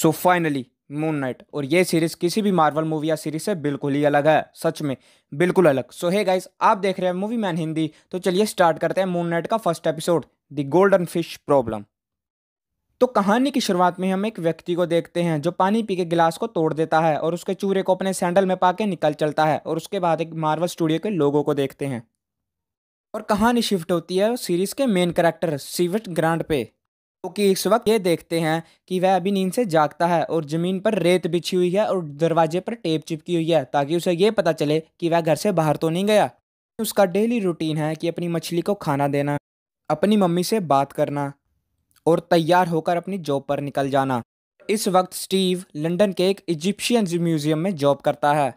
So finally moon night और ये series किसी भी मार्वल मूवी या सीरीज से बिल्कुल ही अलग है सच में बिल्कुल अलग सो हे गाइस आप देख रहे हैं मूवी मैन हिंदी तो चलिए स्टार्ट करते हैं मून नाइट का first episode the golden fish problem तो कहानी की शुरुआत में हम एक व्यक्ति को देखते हैं जो पानी पी के गिलास को तोड़ देता है और उसके चूरे को अपने सैंडल में पाके निकल चलता है और उसके बाद एक मार्वल स्टूडियो के लोगों को देखते हैं और कहानी शिफ्ट होती है सीरीज के मेन कैरेक्टर सीवट ग्रांड पे क्योंकि तो इस वक्त ये देखते हैं कि वह अभी नींद से जागता है और ज़मीन पर रेत बिछी हुई है और दरवाजे पर टेप चिपकी हुई है ताकि उसे ये पता चले कि वह घर से बाहर तो नहीं गया उसका डेली रूटीन है कि अपनी मछली को खाना देना अपनी मम्मी से बात करना और तैयार होकर अपनी जॉब पर निकल जाना इस वक्त स्टीव लंदन के एक इजिप्शियन म्यूज़ियम में जॉब करता है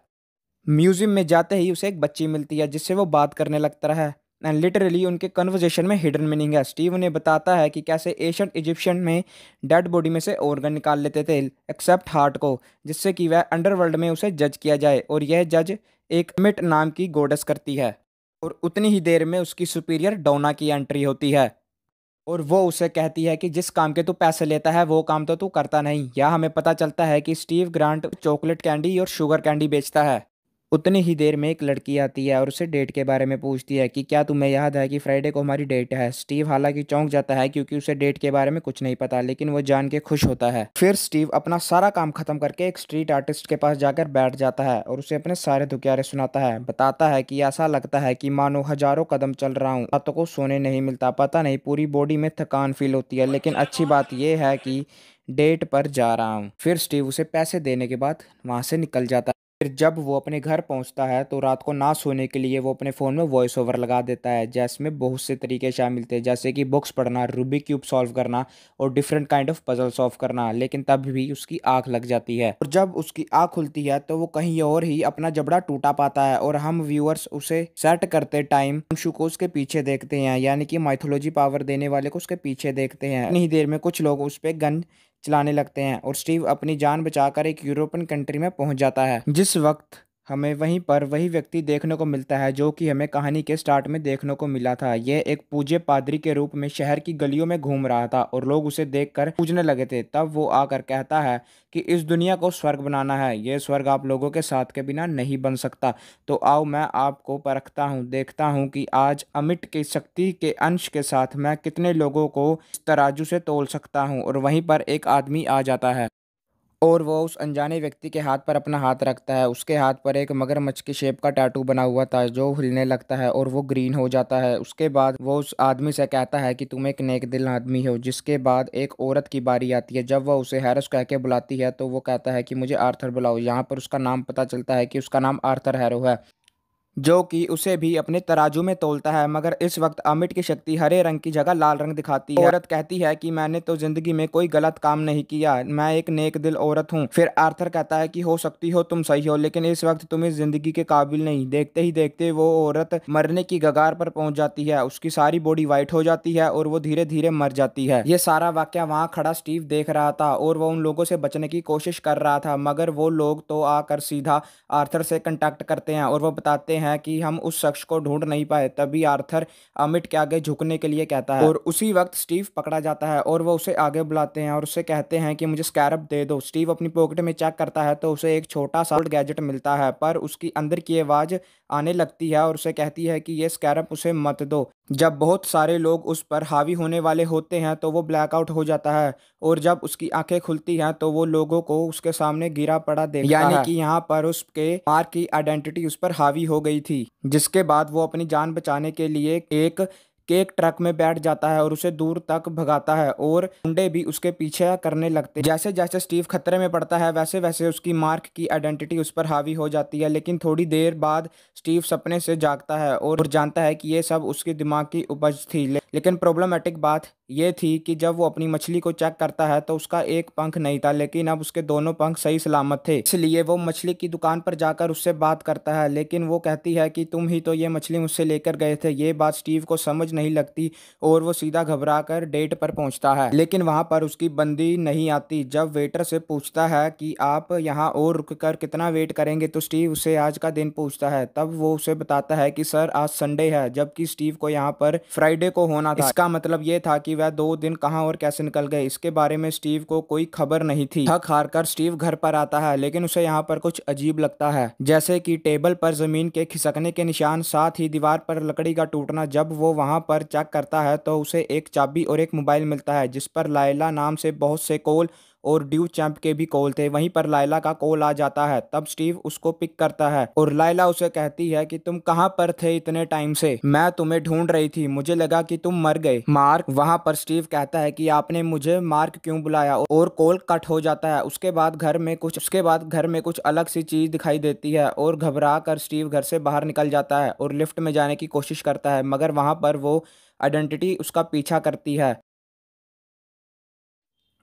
म्यूज़ियम में जाते ही उसे एक बच्ची मिलती है जिससे वो बात करने लगता है एंड लिटरली उनके कन्वर्जेशन में हिडन मीनिंग है स्टीव उन्हें बताता है कि कैसे एशियन इजिप्शियन में डेड बॉडी में से ऑर्गन निकाल लेते थे एक्सेप्ट हार्ट को जिससे कि वह अंडरवर्ल्ड में उसे जज किया जाए और यह जज एक मिट नाम की गोडस करती है और उतनी ही देर में उसकी सुपीरियर डोना की एंट्री होती है और वो उसे कहती है कि जिस काम के तू पैसे लेता है वो काम तो तू करता नहीं यह हमें पता चलता है कि स्टीव ग्रांट चॉकलेट कैंडी और शुगर कैंडी बेचता है उतनी ही देर में एक लड़की आती है और उसे डेट के बारे में पूछती है कि क्या तुम्हें याद है कि फ्राइडे को हमारी डेट है स्टीव हालांकि चौंक जाता है क्योंकि उसे डेट के बारे में कुछ नहीं पता लेकिन वो जान के खुश होता है फिर स्टीव अपना सारा काम खत्म करके एक स्ट्रीट आर्टिस्ट के पास जाकर बैठ जाता है और उसे अपने सारे दुखियारे सुनाता है बताता है की ऐसा लगता है की मानो हजारों कदम चल रहा हूँ रातों को सोने नहीं मिलता पता नहीं पूरी बॉडी में थकान फील होती है लेकिन अच्छी बात यह है की डेट पर जा रहा हूँ फिर स्टीव उसे पैसे देने के बाद वहाँ से निकल जाता है फिर जब वो अपने घर पहुंचता है तो रात को ना सोने के लिए वो अपने फ़ोन में वॉइस ओवर लगा देता है जिसमें बहुत से तरीके शामिल थे जैसे कि बुक्स पढ़ना रूबिक क्यूब सॉल्व करना और different kind of puzzle solve करना लेकिन तब भी उसकी आँख लग जाती है और जब उसकी आँख खुलती है तो वो कहीं और ही अपना जबड़ा टूटा पाता है और हम व्यूअर्स उसे सेट करते टाइम अंशु को उसके पीछे देखते हैं यानी कि माइथोलॉजी पावर देने वाले को उसके पीछे देखते हैं इतनी देर में कुछ लोग उस पर गन चलाने लगते हैं और स्टीव अपनी जान बचाकर एक यूरोपियन कंट्री में पहुंच जाता है जिस वक्त हमें वहीं पर वही व्यक्ति देखने को मिलता है जो कि हमें कहानी के स्टार्ट में देखने को मिला था यह एक पूज्य पादरी के रूप में शहर की गलियों में घूम रहा था और लोग उसे देखकर पूजने लगे थे तब वो आकर कहता है कि इस दुनिया को स्वर्ग बनाना है यह स्वर्ग आप लोगों के साथ के बिना नहीं बन सकता तो आओ मैं आपको परखता हूँ देखता हूँ कि आज अमिट की शक्ति के अंश के साथ मैं कितने लोगों को तराजू से तोल सकता हूँ और वहीं पर एक आदमी आ जाता है और वो उस अनजाने व्यक्ति के हाथ पर अपना हाथ रखता है उसके हाथ पर एक मगरमच्छ की शेप का टैटू बना हुआ था जो हिलने लगता है और वो ग्रीन हो जाता है उसके बाद वो उस आदमी से कहता है कि तुम एक नेक दिल आदमी हो जिसके बाद एक औरत की बारी आती है जब वह उसे हैरस कह के बुलाती है तो वो कहता है कि मुझे आर्थर बुलाओ यहाँ पर उसका नाम पता चलता है कि उसका नाम आर्थर हैरो है जो कि उसे भी अपने तराजू में तोलता है मगर इस वक्त अमित की शक्ति हरे रंग की जगह लाल रंग दिखाती है औरत कहती है कि मैंने तो जिंदगी में कोई गलत काम नहीं किया मैं एक नेक दिल औरत हूँ फिर आर्थर कहता है कि हो सकती हो तुम सही हो लेकिन इस वक्त तुम इस जिंदगी के काबिल नहीं देखते ही देखते वो औरत मरने की गगार पर पहुंच जाती है उसकी सारी बॉडी व्हाइट हो जाती है और वो धीरे धीरे मर जाती है ये सारा वाक्य वहाँ खड़ा स्टीव देख रहा था और वो उन लोगों से बचने की कोशिश कर रहा था मगर वो लोग तो आकर सीधा आर्थर से कंटेक्ट करते हैं और वो बताते हैं हैं कि हम उस शख्स को ढूंढ नहीं पाए तभी आर्थर अमिट के आगे झुकने के लिए कहता है और उसी वक्त स्टीव पकड़ा जाता है और वो उसे आगे बुलाते हैं और उसे कहते हैं कि मुझे स्कैरप दे दो स्टीव अपनी पॉकेट में चेक करता है तो उसे एक छोटा सा गैजेट मिलता है पर उसकी अंदर की आवाज़ आने लगती है और उसे कहती है कि ये स्कैरप उसे मत दो जब बहुत सारे लोग उस पर हावी होने वाले होते हैं तो वो ब्लैकआउट हो जाता है और जब उसकी आंखें खुलती हैं तो वो लोगों को उसके सामने गिरा पड़ा देखता यानी है। कि यहाँ पर उसके मार की आइडेंटिटी उस पर हावी हो गई थी जिसके बाद वो अपनी जान बचाने के लिए एक के एक ट्रक में बैठ जाता है और उसे दूर तक भगाता है और गुंडे भी उसके पीछे करने लगते जैसे जैसे स्टीव खतरे में पड़ता है वैसे वैसे उसकी मार्क की आइडेंटिटी उस पर हावी हो जाती है लेकिन थोड़ी देर बाद स्टीव सपने से जागता है और जानता है कि ये सब उसके दिमाग की उपज थी लेकिन प्रॉब्लमेटिक बात ये थी कि जब वो अपनी मछली को चेक करता है तो उसका एक पंख नहीं था लेकिन अब उसके दोनों पंख सही सलामत थे इसलिए वो मछली की दुकान पर जाकर उससे बात करता है लेकिन वो कहती है कि तुम ही तो ये मछली मुझसे लेकर गए थे ये बात स्टीव को समझ नहीं लगती और वो सीधा घबरा कर डेट पर पहुंचता है लेकिन वहाँ पर उसकी बंदी नहीं आती जब वेटर से पूछता है कि आप यहाँ और रुक कर कितना वेट करेंगे तो स्टीव उसे आज का दिन पूछता है तब वो उसे बताता है कि सर आज संडे है जबकि स्टीव को यहाँ पर फ्राइडे को होना था इसका मतलब ये था कि वह दो दिन कहाँ और कैसे निकल गए इसके बारे में स्टीव को कोई खबर नहीं थी थक हार कर स्टीव घर पर आता है लेकिन उसे यहाँ पर कुछ अजीब लगता है जैसे कि टेबल पर जमीन के खिसकने के निशान साथ ही दीवार पर लकड़ी का टूटना जब वो वहाँ पर चेक करता है तो उसे एक चाबी और एक मोबाइल मिलता है जिस पर लाइला नाम से बहुत से कॉल और ड्यू चैंप के भी कॉल थे वहीं पर लाइला का कॉल आ जाता है तब स्टीव उसको पिक करता है और लाइला उसे कहती है कि तुम कहाँ पर थे इतने टाइम से मैं तुम्हें ढूंढ रही थी मुझे लगा कि तुम मर गए मार्क वहां पर स्टीव कहता है कि आपने मुझे मार्क क्यों बुलाया और कॉल कट हो जाता है उसके बाद घर में कुछ उसके बाद घर में कुछ अलग सी चीज दिखाई देती है और घबरा कर स्टीव घर से बाहर निकल जाता है और लिफ्ट में जाने की कोशिश करता है मगर वहां पर वो आइडेंटिटी उसका पीछा करती है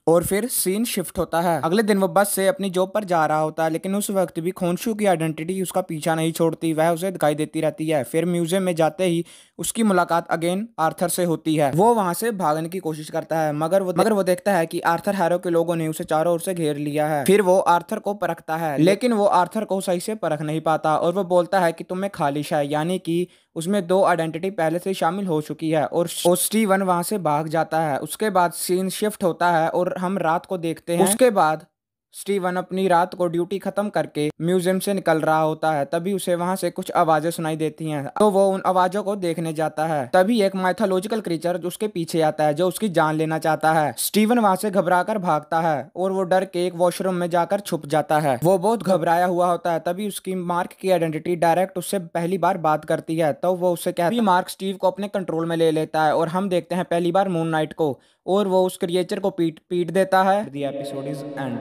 और फिर सीन शिफ्ट होता है अगले दिन वो बस से अपनी जॉब पर जा रहा होता है लेकिन उस वक्त भी खोनशू की आइडेंटिटी उसका पीछा नहीं छोड़ती वह उसे दिखाई देती रहती है फिर म्यूजियम में जाते ही उसकी मुलाकात अगेन आर्थर से होती है वो वहां से भागने की कोशिश करता है मगर वो मगर वो देखता है कि आर्थर हैरो के लोगों ने उसे चारों ओर से घेर लिया है फिर वो आर्थर को परखता है लेकिन वो आर्थर को सही से परख नहीं पाता और वो बोलता है कि तुम्हें खालिश है यानी कि उसमें दो आइडेंटिटी पहले से शामिल हो चुकी है और स्टीवन वहां से भाग जाता है उसके बाद सीन शिफ्ट होता है और हम रात को देखते हैं उसके बाद स्टीवन अपनी रात को ड्यूटी खत्म करके म्यूजियम से निकल रहा होता है तभी उसे वहां से कुछ आवाजें सुनाई देती हैं तो वो उन आवाजों को देखने जाता है तभी एक माइथोलॉजिकल क्रीचर उसके पीछे आता है जो उसकी जान लेना चाहता है स्टीवन वहां से कर भागता है और वो डर के एक वॉशरूम में जाकर छुप जाता है वो बहुत घबराया हुआ होता है तभी उसकी मार्क की आइडेंटिटी डायरेक्ट उससे पहली बार बात करती है तो वो उससे कहती मार्क स्टीव को अपने कंट्रोल में ले लेता है और हम देखते हैं पहली बार मून नाइट को और वो उस क्रिएचर को पीट पीट देता है the episode is end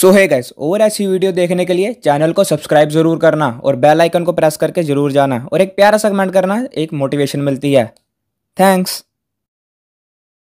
so है गैस और ऐसी वीडियो देखने के लिए चैनल को सब्सक्राइब जरूर करना और बेल आइकन को प्रेस करके जरूर जाना और एक प्यारा सा कमेंट करना एक मोटिवेशन मिलती है थैंक्स